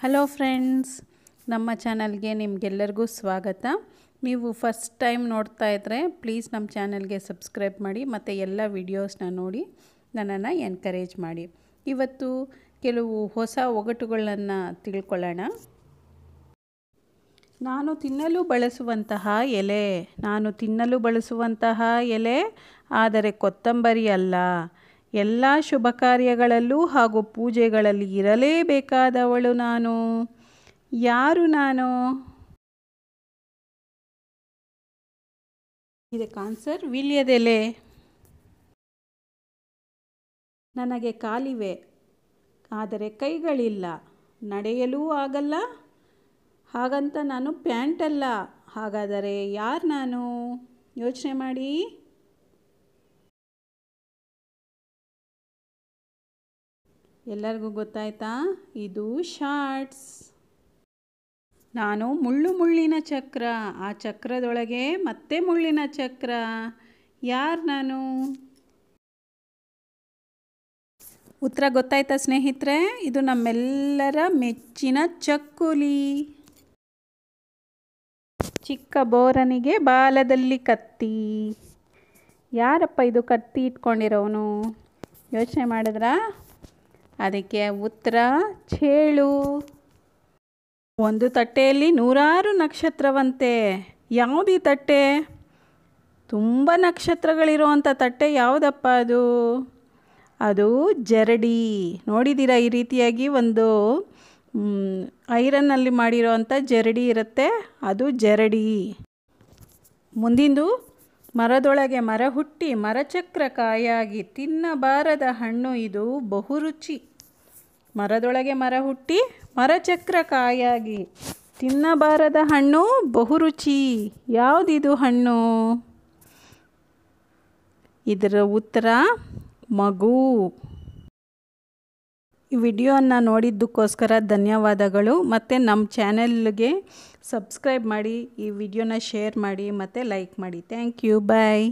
hello friends ನಮ್ಮ ಚಾನಲ್ಗೆ ನಿಮಗೆಲ್ಲರಿಗೂ ಸ್ವಾಗತ ನೀವು ಫಸ್ಟ್ ಟೈಮ್ ನೋಡ್ತಾ ಇದ್ದರೆ ಪ್ಲೀಸ್ ನಮ್ಮ ಚಾನಲ್ಗೆ ಸಬ್ಸ್ಕ್ರೈಬ್ ಮಾಡಿ ಮತ್ತು ಎಲ್ಲ ವಿಡಿಯೋಸ್ನ ನೋಡಿ ನನ್ನನ್ನು ಎನ್ಕರೇಜ್ ಮಾಡಿ ಇವತ್ತು ಕೆಲವು ಹೊಸ ಒಗಟುಗಳನ್ನು ತಿಳ್ಕೊಳ್ಳೋಣ ನಾನು ತಿನ್ನಲು ಬಳಸುವಂತಹ ಎಲೆ ನಾನು ತಿನ್ನಲು ಬಳಸುವಂತಹ ಎಲೆ ಆದರೆ ಕೊತ್ತಂಬರಿ ಅಲ್ಲ ಎಲ್ಲ ಶುಭ ಕಾರ್ಯಗಳಲ್ಲೂ ಹಾಗೂ ಪೂಜೆಗಳಲ್ಲಿ ಇರಲೇಬೇಕಾದವಳು ನಾನು ಯಾರು ನಾನು ಇದಕ್ಕೆ ಆನ್ಸರ್ ವಿಲ್ಯದೆಲೆ ನನಗೆ ಕಾಲಿವೆ ಆದರೆ ಕೈಗಳಿಲ್ಲ ನಡೆಯಲೂ ಆಗಲ್ಲ ಹಾಗಂತ ನಾನು ಪ್ಯಾಂಟಲ್ಲ ಹಾಗಾದರೆ ಯಾರು ನಾನು ಯೋಚನೆ ಮಾಡಿ ಎಲ್ಲರಿಗೂ ಗೊತ್ತಾಯ್ತಾ ಇದು ಶಾರ್ಟ್ಸ್ ನಾನು ಮುಳ್ಳು ಮುಳ್ಳಿನ ಚಕ್ರ ಆ ಚಕ್ರದೊಳಗೆ ಮತ್ತೆ ಮುಳ್ಳಿನ ಚಕ್ರ ಯಾರು ನಾನು ಉತ್ತರ ಗೊತ್ತಾಯ್ತಾ ಸ್ನೇಹಿತರೆ ಇದು ನಮ್ಮೆಲ್ಲರ ಮೆಚ್ಚಿನ ಚಕ್ಕುಲಿ ಚಿಕ್ಕ ಬೋರನಿಗೆ ಬಾಲದಲ್ಲಿ ಕತ್ತಿ ಯಾರಪ್ಪ ಇದು ಕತ್ತಿ ಇಟ್ಕೊಂಡಿರೋನು ಯೋಚನೆ ಮಾಡಿದ್ರಾ ಅದಕ್ಕೆ ಉತ್ತರ ಚೇಳು ಒಂದು ತಟ್ಟೆಯಲ್ಲಿ ನೂರಾರು ನಕ್ಷತ್ರವಂತೆ ಈ ತಟ್ಟೆ ತುಂಬ ನಕ್ಷತ್ರಗಳಿರುವಂಥ ತಟ್ಟೆ ಯಾವುದಪ್ಪ ಅದು ಅದು ಜರಡಿ ನೋಡಿದ್ದೀರಾ ಈ ರೀತಿಯಾಗಿ ಒಂದು ಐರನ್ನಲ್ಲಿ ಅಂಥ ಜರಡಿ ಇರುತ್ತೆ ಅದು ಜರಡಿ ಮುಂದಿಂದು ಮರದೊಳಗೆ ಮರಹುಟ್ಟಿ ಹುಟ್ಟಿ ಮರಚಕ್ರ ಕಾಯಾಗಿ ತಿನ್ನಬಾರದ ಹಣ್ಣು ಇದು ಬಹುರುಚಿ ಮರದೊಳಗೆ ಮರಹುಟ್ಟಿ ಹುಟ್ಟಿ ಮರಚಕ್ರ ಕಾಯಾಗಿ ತಿನ್ನಬಾರದ ಹಣ್ಣು ಬಹುರುಚಿ ಯಾವುದಿದು ಹಣ್ಣು ಇದರ ಉತ್ತರ ಮಗು ಈ ವಿಡಿಯೋವನ್ನು ನೋಡಿದ್ದಕ್ಕೋಸ್ಕರ ಧನ್ಯವಾದಗಳು ಮತ್ತು ನಮ್ಮ ಚಾನೆಲ್ಗೆ ಸಬ್ಸ್ಕ್ರೈಬ್ ಮಾಡಿ ಈ ವಿಡಿಯೋನ ಶೇರ್ ಮಾಡಿ ಮತ್ತು ಲೈಕ್ ಮಾಡಿ ಥ್ಯಾಂಕ್ ಯು ಬಾಯ್